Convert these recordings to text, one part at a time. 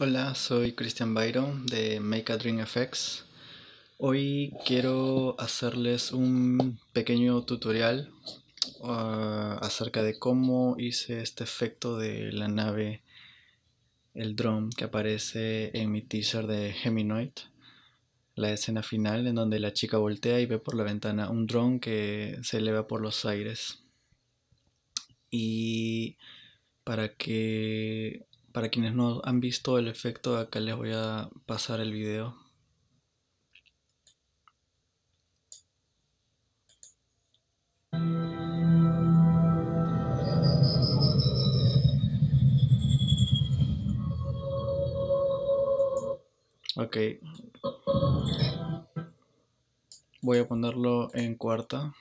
Hola, soy Christian Byron de Make a Dream FX. Hoy quiero hacerles un pequeño tutorial uh, acerca de cómo hice este efecto de la nave, el drone que aparece en mi teaser de Geminoid. La escena final en donde la chica voltea y ve por la ventana un drone que se eleva por los aires. Y para que para quienes no han visto el efecto, acá les voy a pasar el video. Ok. Voy a ponerlo en cuarta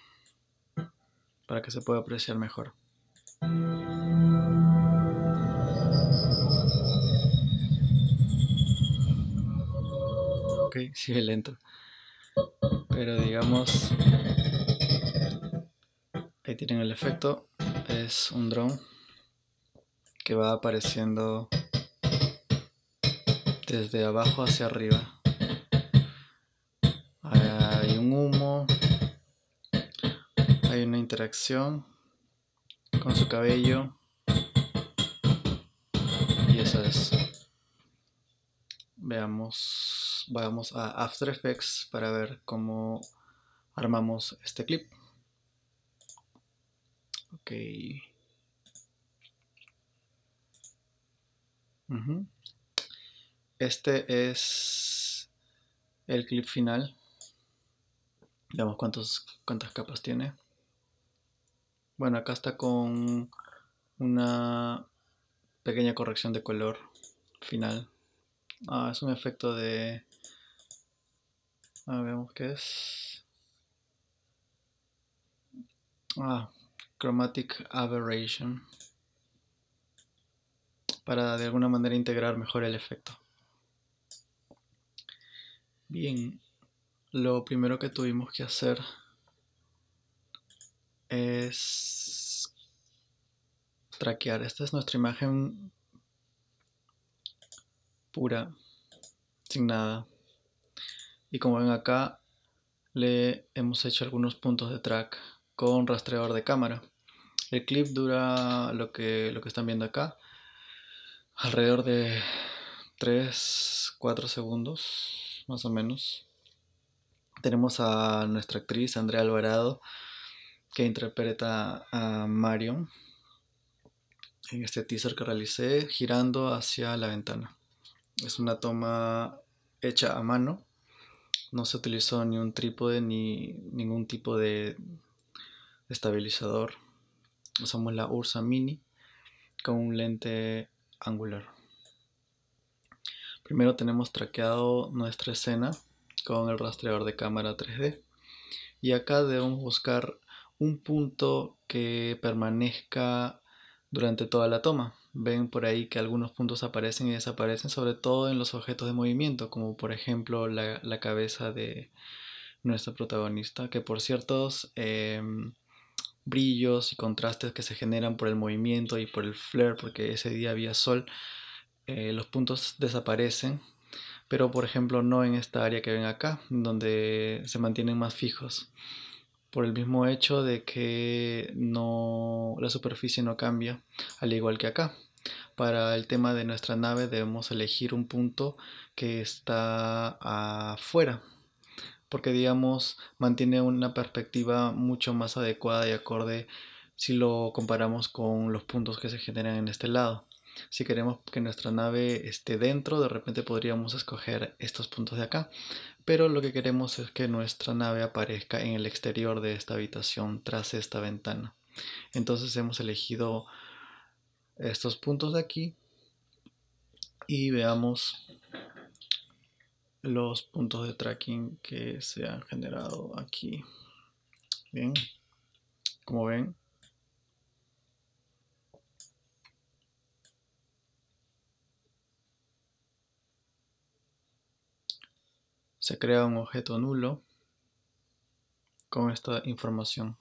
para que se pueda apreciar mejor. ok, sigue lento. Pero digamos, ahí tienen el efecto, es un drone que va apareciendo desde abajo hacia arriba. Hay un humo, hay una interacción con su cabello y eso es. Veamos vamos a After Effects para ver cómo armamos este clip. Ok. Este es el clip final. Veamos cuántos, cuántas capas tiene. Bueno, acá está con una pequeña corrección de color final. Ah, es un efecto de ver, veamos qué es. Ah, Chromatic Aberration. Para de alguna manera integrar mejor el efecto. Bien, lo primero que tuvimos que hacer es traquear. Esta es nuestra imagen pura, sin nada y como ven acá le hemos hecho algunos puntos de track con rastreador de cámara. El clip dura lo que, lo que están viendo acá, alrededor de 3-4 segundos más o menos. Tenemos a nuestra actriz Andrea Alvarado que interpreta a Marion en este teaser que realicé girando hacia la ventana. Es una toma hecha a mano no se utilizó ni un trípode ni ningún tipo de estabilizador. Usamos la Ursa Mini con un lente angular. Primero tenemos traqueado nuestra escena con el rastreador de cámara 3D y acá debemos buscar un punto que permanezca durante toda la toma ven por ahí que algunos puntos aparecen y desaparecen, sobre todo en los objetos de movimiento, como por ejemplo la, cabeza de nuestro protagonista, que por ciertos em, brillos y contrastes que se generan por el movimiento y por el flare, porque ese día había sol, eh, los puntos desaparecen, pero por ejemplo no en esta área que ven acá, donde se mantienen más fijos por el mismo hecho de que no, la superficie no cambia, al igual que acá. Para el tema de nuestra nave debemos elegir un punto que está afuera, porque digamos mantiene una perspectiva mucho más adecuada y acorde si lo comparamos con los puntos que se generan en este lado. Si queremos que nuestra nave esté dentro, de repente podríamos escoger estos puntos de acá. Pero lo que queremos es que nuestra nave aparezca en el exterior de esta habitación, tras esta ventana. Entonces hemos elegido estos puntos de aquí y veamos los puntos de tracking que se han generado aquí. Bien, como ven, se crea un objeto nulo con esta información.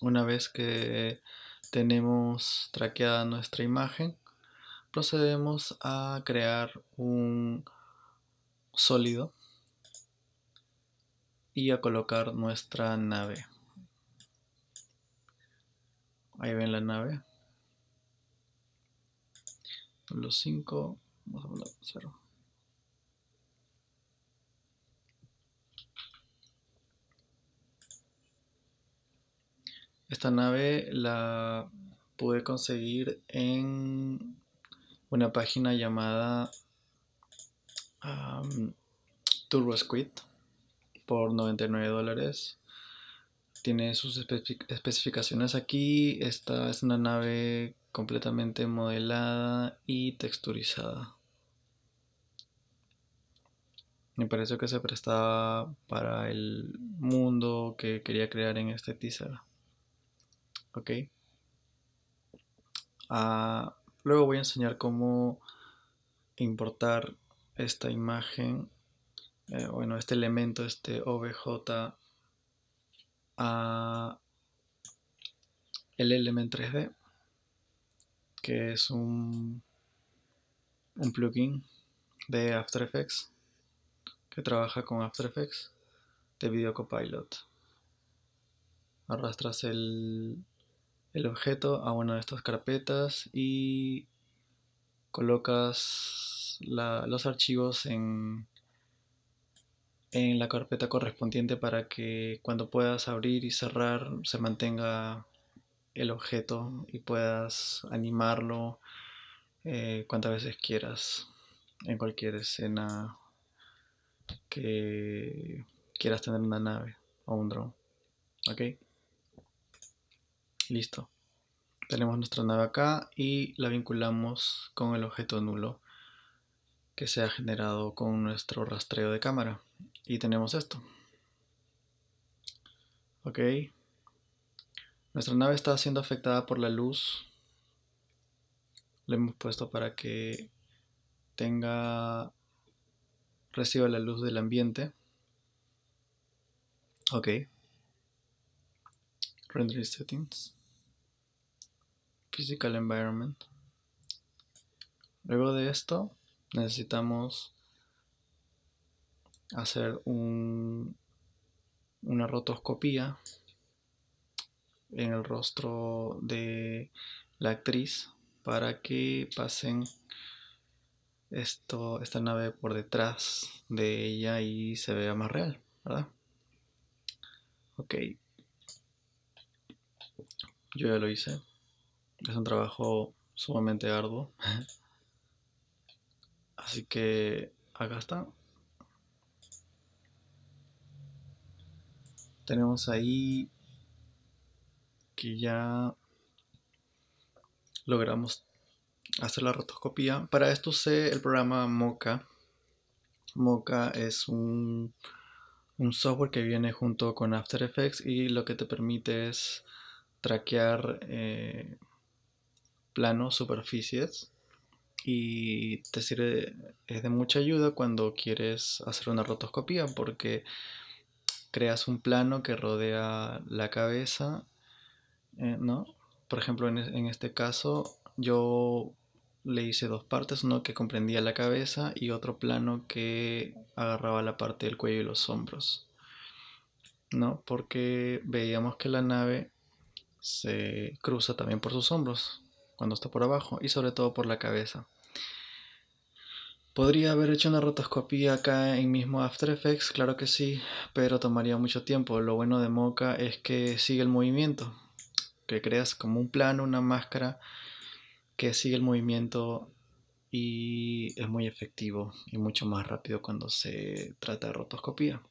Una vez que tenemos traqueada nuestra imagen, procedemos a crear un sólido y a colocar nuestra nave. Ahí ven la nave. Los 5 esta nave la pude conseguir en una página llamada um, Turbo Squid por 99 dólares. Tiene sus especificaciones aquí. Esta es una nave completamente modelada y texturizada. Me pareció que se prestaba para el mundo que quería crear en este teaser. Ok. Ah, luego voy a enseñar cómo importar esta imagen, eh, bueno, este elemento, este OBJ a el Element 3D que es un, un plugin de After Effects que trabaja con After Effects de Video Copilot. Arrastras el, objeto a una de estas carpetas y colocas los archivos en, en la carpeta correspondiente para que cuando puedas abrir y cerrar se mantenga el objeto y puedas animarlo eh, cuantas veces quieras en cualquier escena que quieras tener una nave o un drone. ¿Ok? Listo. Tenemos nuestra nave acá y la vinculamos con el objeto nulo que se ha generado con nuestro rastreo de cámara. Y tenemos esto. Ok. Nuestra nave está siendo afectada por la luz. Le hemos puesto para que tenga reciba la luz del ambiente. Ok. Rendering settings. Physical environment. Luego de esto necesitamos hacer un, una rotoscopía en el rostro de la actriz para que pasen esto, esta nave por detrás de ella y se vea más real, ¿verdad? Ok. Yo ya lo hice. Es un trabajo sumamente arduo. Así que acá está. Tenemos ahí que ya logramos hacer la rotoscopía. Para esto usé el programa Mocha. Mocha es un, software que viene junto con After Effects y lo que te permite es traquear eh, planos, superficies y te sirve es de mucha ayuda cuando quieres hacer una rotoscopía porque creas un plano que rodea la cabeza eh, ¿no? Por ejemplo, en, este caso yo le hice dos partes, uno que comprendía la cabeza y otro plano que agarraba la parte del cuello y los hombros, ¿no? Porque veíamos que la nave se cruza también por sus hombros cuando está por abajo y sobre todo por la cabeza. ¿Podría haber hecho una rotoscopía acá en mismo After Effects? Claro que sí, pero tomaría mucho tiempo. Lo bueno de Mocha es que sigue el movimiento que creas como un plano, una máscara que sigue el movimiento y es muy efectivo y mucho más rápido cuando se trata de rotoscopía.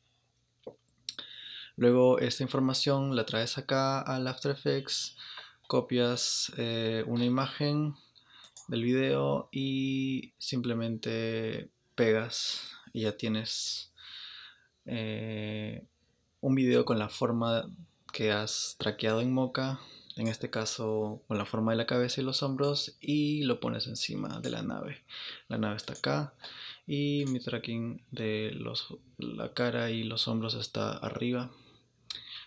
Luego esta información la traes acá al After Effects, copias eh, una imagen del video y simplemente pegas y ya tienes eh, un video con la forma que has traqueado en Mocha en este caso con la forma de la cabeza y los hombros y lo pones encima de la nave. La nave está acá y mi tracking de los, la cara y los hombros está arriba.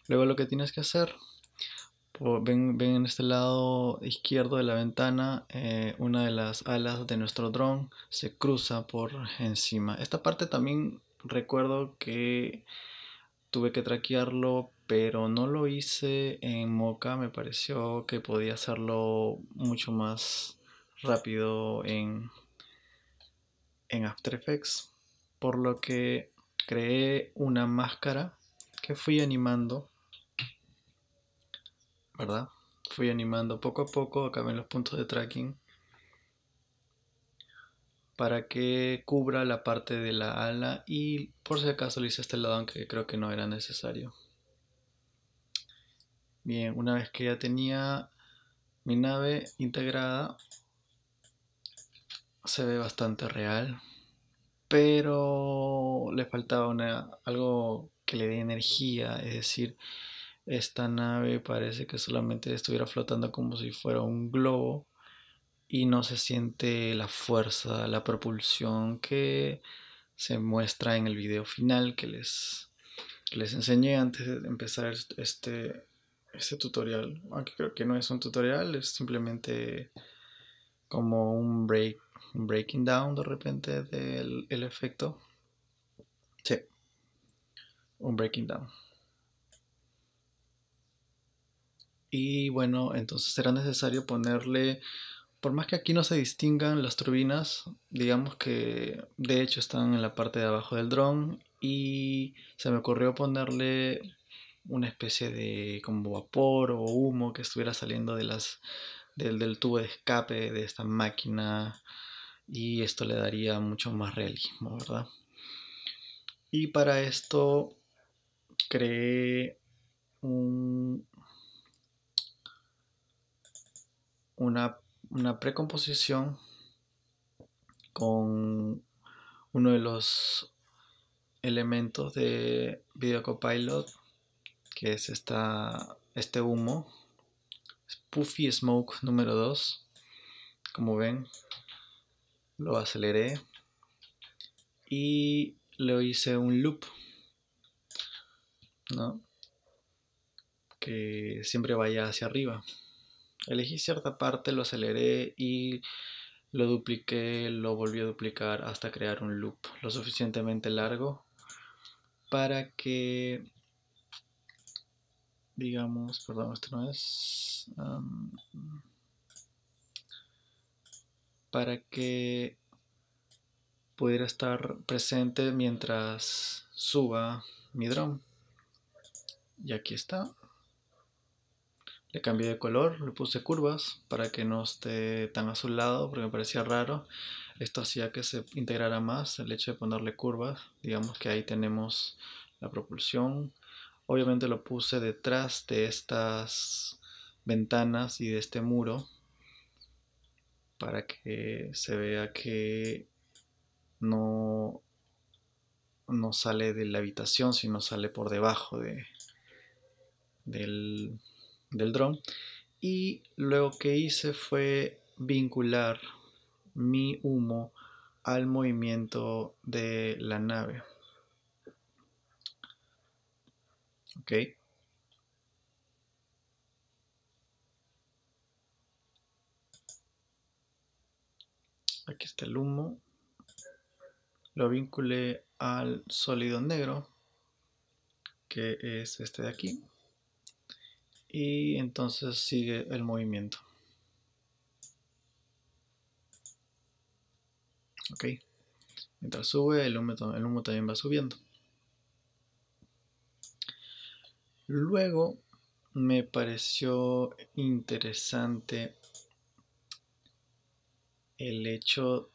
Luego lo que tienes que hacer, ven, ven en este lado izquierdo de la ventana, eh, una de las alas de nuestro dron se cruza por encima. Esta parte también recuerdo que tuve que traquearlo pero no lo hice en Mocha, me pareció que podía hacerlo mucho más rápido en, en After Effects, por lo que creé una máscara que fui animando, ¿verdad? Fui animando poco a poco, acá en los puntos de tracking, para que cubra la parte de la ala y por si acaso lo hice este lado, aunque creo que no era necesario. Bien, una vez que ya tenía mi nave integrada, se ve bastante real, pero le faltaba algo que le dé energía, es decir, esta nave parece que solamente estuviera flotando como si fuera un globo y no se siente la fuerza, la propulsión que se muestra en el video final que les, les enseñé antes de empezar este, este tutorial, aunque creo que no es un tutorial, es simplemente como un break, un breaking down de repente del efecto. Sí, un breaking down. Y bueno, entonces será necesario ponerle, por más que aquí no se distingan las turbinas, digamos que de hecho están en la parte de abajo del dron y se me ocurrió ponerle una especie de como vapor o humo que estuviera saliendo de las, del, tubo de escape de esta máquina y esto le daría mucho más realismo, ¿verdad? Y para esto creé una, una precomposición con uno de los elementos de Video Copilot que es esta, este humo. Spoofy Smoke número 2. Como ven, lo aceleré y le hice un loop. ¿No? Que siempre vaya hacia arriba. Elegí cierta parte, lo aceleré y lo dupliqué, lo volví a duplicar hasta crear un loop lo suficientemente largo para que digamos, perdón, esto no es, um, para que pudiera estar presente mientras suba mi drone. Y aquí está. Le cambié de color, le puse curvas para que no esté tan azulado porque me parecía raro. Esto hacía que se integrara más el hecho de ponerle curvas. Digamos que ahí tenemos la propulsión, Obviamente lo puse detrás de estas ventanas y de este muro para que se vea que no, no sale de la habitación, sino sale por debajo de, del, del dron. Y luego que hice fue vincular mi humo al movimiento de la nave. Ok. Aquí está el humo. Lo vinculé al sólido negro, que es este de aquí. Y entonces sigue el movimiento. Ok. Mientras sube, el humo, el humo también va subiendo. Luego me pareció interesante el hecho,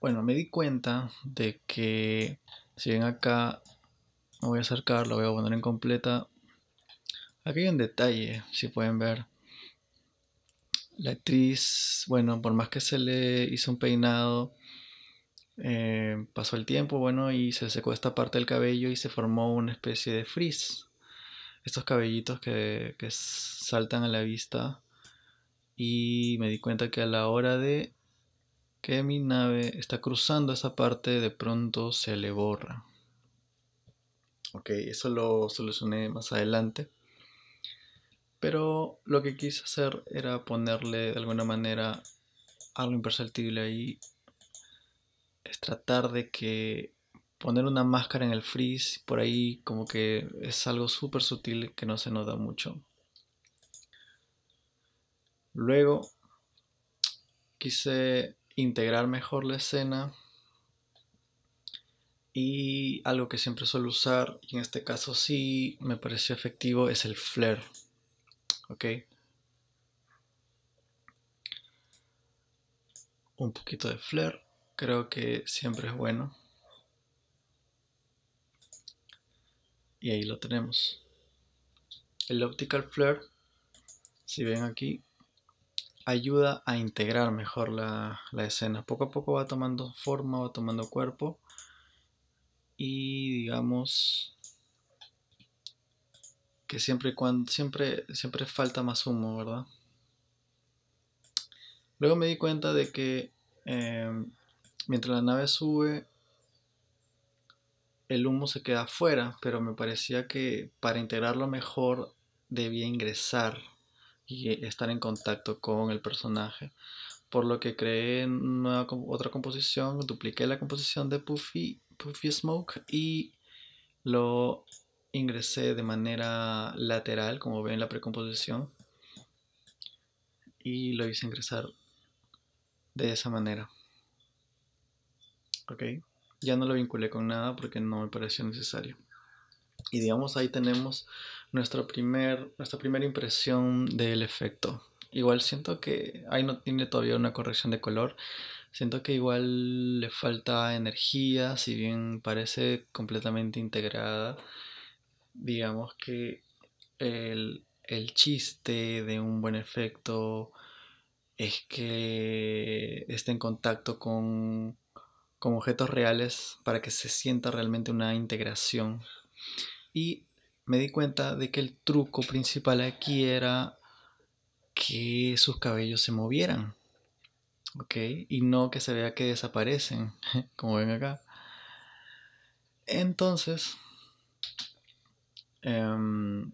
bueno, me di cuenta de que si ven acá me voy a acercar, lo voy a poner en completa, aquí hay un detalle, si pueden ver. La actriz, bueno, por más que se le hizo un peinado, eh, pasó el tiempo, bueno, y se secó esta parte del cabello y se formó una especie de frizz estos cabellitos que, que saltan a la vista y me di cuenta que a la hora de que mi nave está cruzando esa parte de pronto se le borra. Ok, eso lo solucioné más adelante. Pero lo que quise hacer era ponerle de alguna manera algo imperceptible ahí. Es tratar de que poner una máscara en el frizz, por ahí como que es algo súper sutil que no se nota mucho. Luego quise integrar mejor la escena y algo que siempre suelo usar, y en este caso sí me pareció efectivo, es el flare. ¿Ok? Un poquito de flare, creo que siempre es bueno. y ahí lo tenemos el optical flare si ven aquí ayuda a integrar mejor la, escena poco a poco va tomando forma va tomando cuerpo y digamos que siempre cuando siempre siempre falta más humo verdad luego me di cuenta de que em, mientras la nave sube el humo se queda afuera, pero me parecía que para integrarlo mejor debía ingresar y estar en contacto con el personaje. Por lo que creé otra composición, dupliqué la composición de Puffy, Puffy Smoke y lo ingresé de manera lateral, como ven en la precomposición, y lo hice ingresar de esa manera. Okay ya no lo vinculé con nada porque no me pareció necesario. Y digamos ahí tenemos nuestra, primer, nuestra primera impresión del efecto. Igual siento que ahí no tiene todavía una corrección de color. Siento que igual le falta energía, si bien parece completamente integrada. Digamos que el, el chiste de un buen efecto es que esté en contacto con con objetos reales para que se sienta realmente una integración. Y me di cuenta de que el truco principal aquí era que sus cabellos se movieran, ¿ok? Y no que se vea que desaparecen, como ven acá. Entonces, em,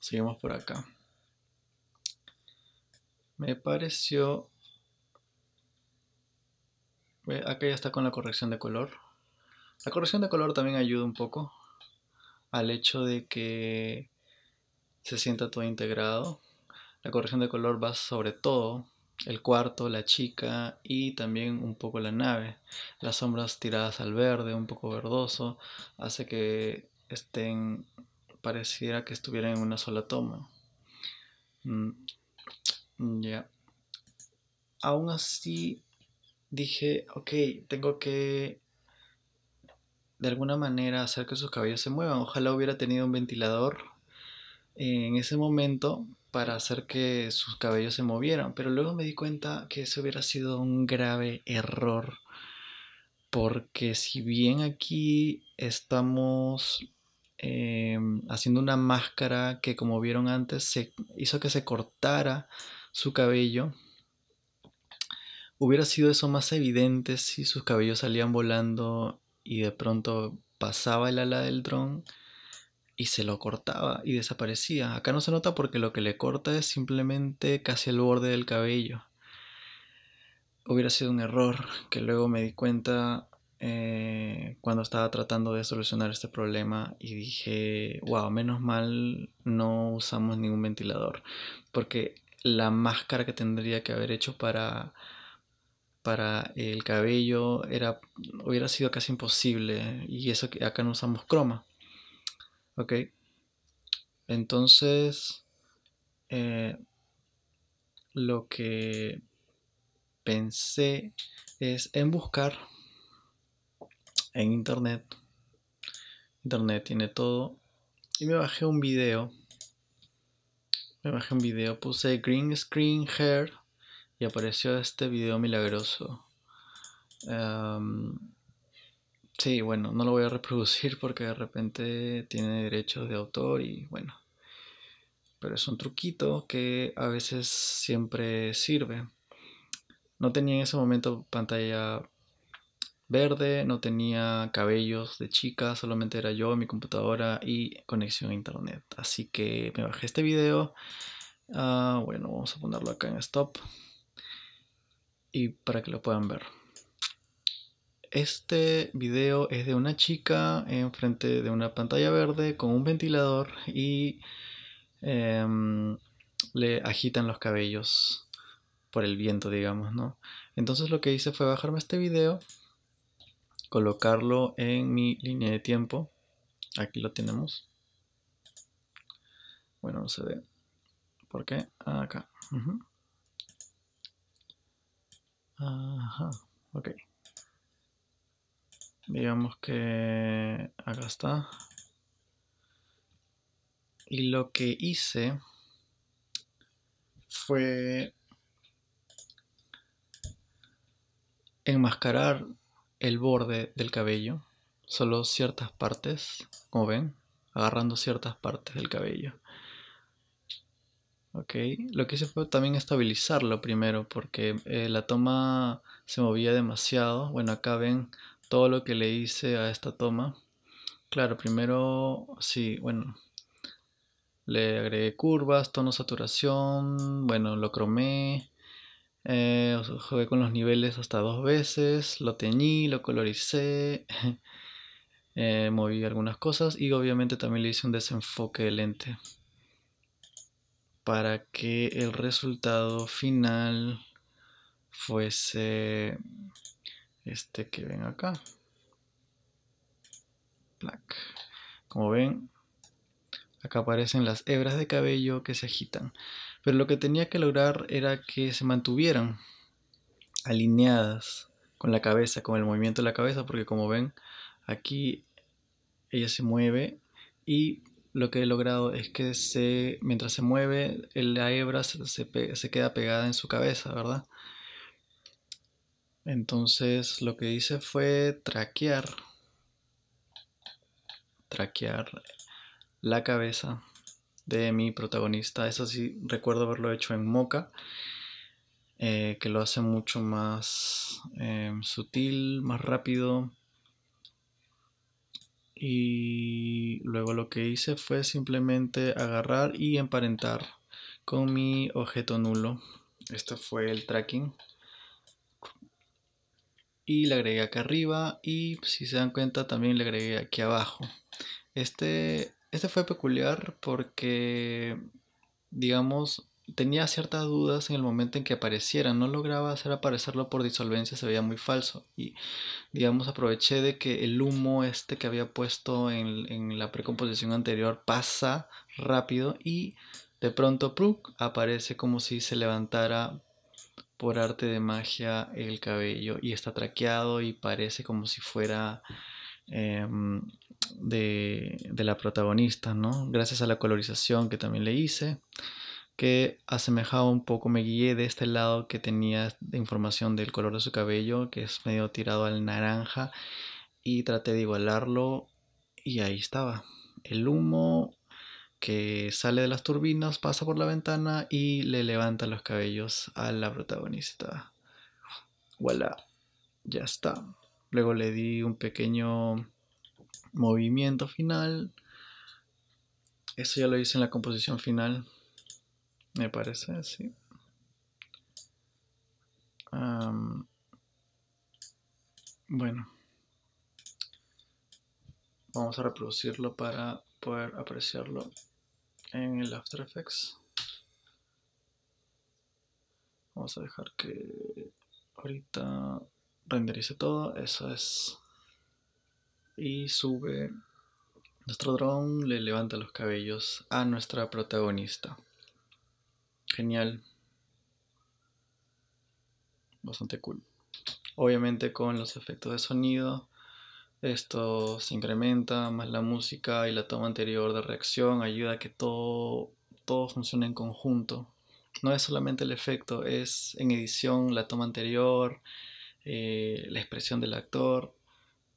seguimos por acá. Me pareció Acá ya está con la corrección de color. La corrección de color también ayuda un poco al hecho de que se sienta todo integrado. La corrección de color va sobre todo el cuarto, la chica y también un poco la nave. Las sombras tiradas al verde, un poco verdoso, hace que estén pareciera que estuvieran en una sola toma. Mm, ya. Aún así, dije, ok, tengo que de alguna manera hacer que sus cabellos se muevan. Ojalá hubiera tenido un ventilador en ese momento para hacer que sus cabellos se movieran, pero luego me di cuenta que ese hubiera sido un grave error, porque si bien aquí estamos eh, haciendo una máscara que como vieron antes se hizo que se cortara su cabello, Hubiera sido eso más evidente si sus cabellos salían volando y de pronto pasaba el ala del dron y se lo cortaba y desaparecía. Acá no se nota porque lo que le corta es simplemente casi el borde del cabello. Hubiera sido un error que luego me di cuenta eh, cuando estaba tratando de solucionar este problema y dije, wow, menos mal no usamos ningún ventilador porque la máscara que tendría que haber hecho para para el cabello era, hubiera sido casi imposible. Y eso que acá no usamos croma. Ok. Entonces, eh, lo que pensé es en buscar en internet. Internet tiene todo. Y me bajé un video. Me bajé un video, puse green screen hair y apareció este video milagroso. Em, sí, bueno, no lo voy a reproducir porque de repente tiene derechos de autor y bueno. Pero es un truquito que a veces siempre sirve. No tenía en ese momento pantalla verde, no tenía cabellos de chica, solamente era yo, mi computadora y conexión a internet. Así que me bajé este video. Ah, bueno, vamos a ponerlo acá en stop y para que lo puedan ver. Este video es de una chica enfrente de una pantalla verde con un ventilador y em, le agitan los cabellos por el viento, digamos, ¿no? Entonces lo que hice fue bajarme este video, colocarlo en mi línea de tiempo. Aquí lo tenemos. Bueno, no se ve. ¿Por qué? Acá. Ajá, ok. Digamos que acá está. Y lo que hice fue enmascarar el borde del cabello, solo ciertas partes, como ven, agarrando ciertas partes del cabello. Ok, lo que hice fue también estabilizarlo primero porque eh, la toma se movía demasiado. Bueno, acá ven todo lo que le hice a esta toma. Claro, primero, sí, bueno, le agregué curvas, tono saturación, bueno, lo cromé, eh, jugué con los niveles hasta dos veces, lo teñí, lo coloricé, eh, moví algunas cosas y obviamente también le hice un desenfoque de lente para que el resultado final fuese este que ven acá. Como ven, acá aparecen las hebras de cabello que se agitan. Pero lo que tenía que lograr era que se mantuvieran alineadas con la cabeza, con el movimiento de la cabeza, porque como ven, aquí ella se mueve y lo que he logrado es que se, mientras se mueve, la hebra se, queda pegada en su cabeza, ¿verdad? Entonces lo que hice fue traquear, traquear la cabeza de mi protagonista. Eso sí, recuerdo haberlo hecho en Mocha, eh, que lo hace mucho más em, sutil, más rápido y luego lo que hice fue simplemente agarrar y emparentar con mi objeto nulo este fue el tracking y le agregué acá arriba y pues, si se dan cuenta también le agregué aquí abajo este este fue peculiar porque digamos tenía ciertas dudas en el momento en que apareciera, no lograba hacer aparecerlo por disolvencia, se veía muy falso. Y digamos, aproveché de que el humo este que había puesto en, la precomposición anterior pasa rápido y de pronto Pruk aparece como si se levantara por arte de magia el cabello y está traqueado y parece como si fuera em, de, de la protagonista, ¿no? Gracias a la colorización que también le hice que asemejaba un poco, me guié de este lado que tenía información del color de su cabello, que es medio tirado al naranja, y traté de igualarlo y ahí estaba. El humo que sale de las turbinas pasa por la ventana y le levanta los cabellos a la protagonista. Voilà, ya está. Luego le di un pequeño movimiento final. Eso ya lo hice en la composición final. Me parece, así. bueno. Vamos a reproducirlo para poder apreciarlo en el After Effects. Vamos a dejar que ahorita renderice todo. Eso es. Y sube. Nuestro drone le levanta los cabellos a nuestra protagonista. Genial. Bastante cool. Obviamente con los efectos de sonido, esto se incrementa, más la música y la toma anterior de reacción ayuda a que todo, todo funcione en conjunto. No es solamente el efecto, es en edición la toma anterior, eh, la expresión del actor,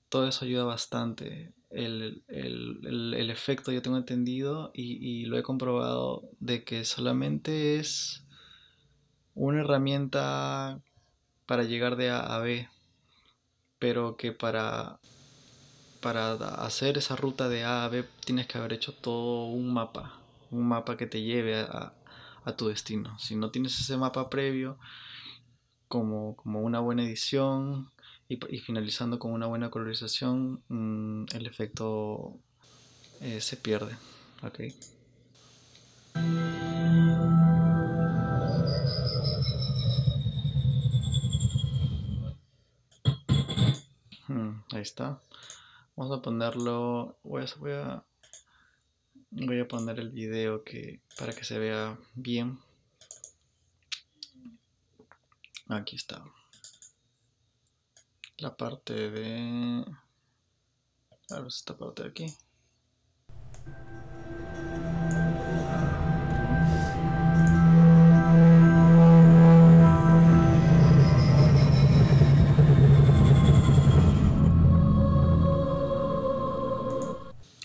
todo eso ayuda bastante el, efecto, yo tengo entendido y, lo he comprobado, de que solamente es una herramienta para llegar de A a B, pero que para, para hacer esa ruta de A a B tienes que haber hecho todo un mapa, un mapa que te lleve a, tu destino. Si no tienes ese mapa previo, como, como una buena edición, y, finalizando con una buena colorización mm, el efecto eh, se pierde. ok? Hmm, ahí está. Vamos a ponerlo. Voy a, voy a, voy a poner el video que para que se vea bien. Aquí está la parte de... esta parte de aquí.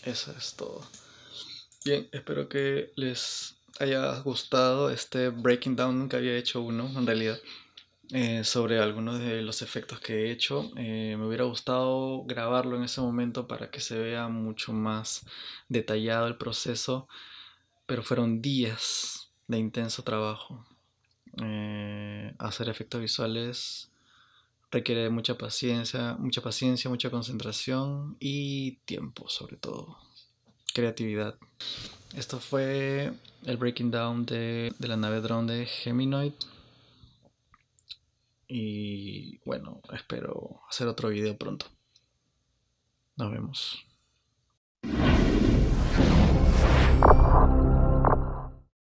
Eso es todo. Bien, espero que les haya gustado este breaking down. Nunca había hecho uno, en realidad. Eh, sobre algunos de los efectos que he hecho. Eh, me hubiera gustado grabarlo en ese momento para que se vea mucho más detallado el proceso, pero fueron días de intenso trabajo. Eh, hacer efectos visuales requiere mucha paciencia, mucha paciencia, mucha concentración y tiempo sobre todo, creatividad. Esto fue el breaking down de, de la nave drone de Geminoid. Y bueno, espero hacer otro video pronto. Nos vemos.